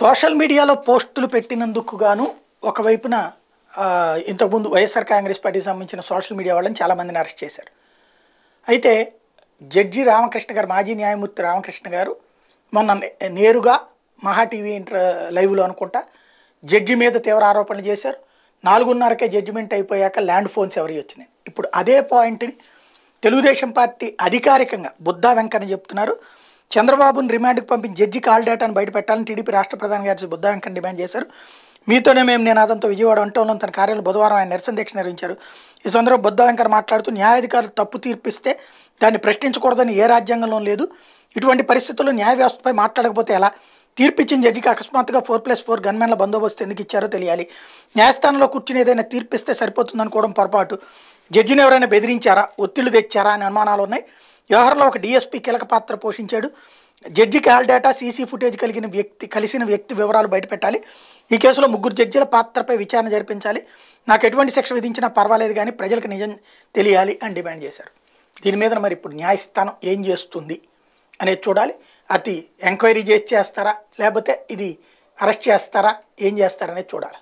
social మీడియాలో పోస్టులు పెట్టినందుకు గాను ఒకవైపున ఇంతకుముందు వైఎస్ఆర్ కాంగ్రెస్ పార్టీకి సంబంధించిన సోషల్ మీడియా వాళ్ళని చాలామందిని అరెస్ట్ చేశారు అయితే జడ్జి రామకృష్ణ గారు మాజీ న్యాయమూర్తి రామకృష్ణ గారు మొన్న నేరుగా మహా టీవీ ఇంటర్ లైవ్లో అనుకుంటా జడ్జి మీద తీవ్ర ఆరోపణలు చేశారు నాలుగున్నరకే జడ్జిమెంట్ అయిపోయాక ల్యాండ్ ఫోన్స్ ఎవరి వచ్చినాయి ఇప్పుడు అదే పాయింట్ని తెలుగుదేశం పార్టీ అధికారికంగా బుద్ధా వెంకన్న చెప్తున్నారు చంద్రబాబును రిమాండ్కి పంపించి జడ్జికి కాల్ డేటాను బయటపెట్టాలని టీడీపీ రాష్ట్ర ప్రధాన కార్యదర్శి బుద్ధా డిమాండ్ చేశారు మీతోనే మేము నేను అతనితో విజయవాడ ఉన్నాం తన కార్యాలయం బుధవారం ఆయన నిరసన దీక్ష నిర్వహించారు ఈ సందర్భంలో బుద్ధ వెంకర్ మాట్లాడుతూ న్యాయాధికారులు తప్పు తీర్పిస్తే దాన్ని ప్రశ్నించకూడదని ఏ రాజ్యాంగంలో లేదు ఇటువంటి పరిస్థితుల్లో న్యాయ వ్యవస్థపై మాట్లాడకపోతే ఎలా తీర్పిచ్చిన జడ్జికి అకస్మాత్తుగా ఫోర్ ప్లస్ ఫోర్ గన్మెన్ల బందోబస్తు ఎందుకు ఇచ్చారో తెలియాలి న్యాయస్థానంలో కూర్చుని ఏదైనా తీర్పిస్తే సరిపోతుందనుకోవడం పొరపాటు జడ్జిని ఎవరైనా బెదిరించారా ఒత్తిళ్లు తెచ్చారా అనే అనుమానాలు ఉన్నాయి వ్యవహారంలో ఒక డిఎస్పి కీలక పాత్ర పోషించాడు judge call data CC footage కలిగిన వ్యక్తి కలిసిన వ్యక్తి వివరాలు బయటపెట్టాలి ఈ కేసులో ముగ్గురు జడ్జిల పాత్రపై విచారణ జరిపించాలి నాకు ఎటువంటి శిక్ష విధించినా పర్వాలేదు కానీ ప్రజలకు నిజం తెలియాలి అని డిమాండ్ చేశారు దీని మీద మరి ఇప్పుడు న్యాయస్థానం ఏం చేస్తుంది అనేది చూడాలి అతి ఎంక్వైరీ చేసి చేస్తారా లేకపోతే ఇది అరెస్ట్ చేస్తారా ఏం చేస్తారనేది చూడాలి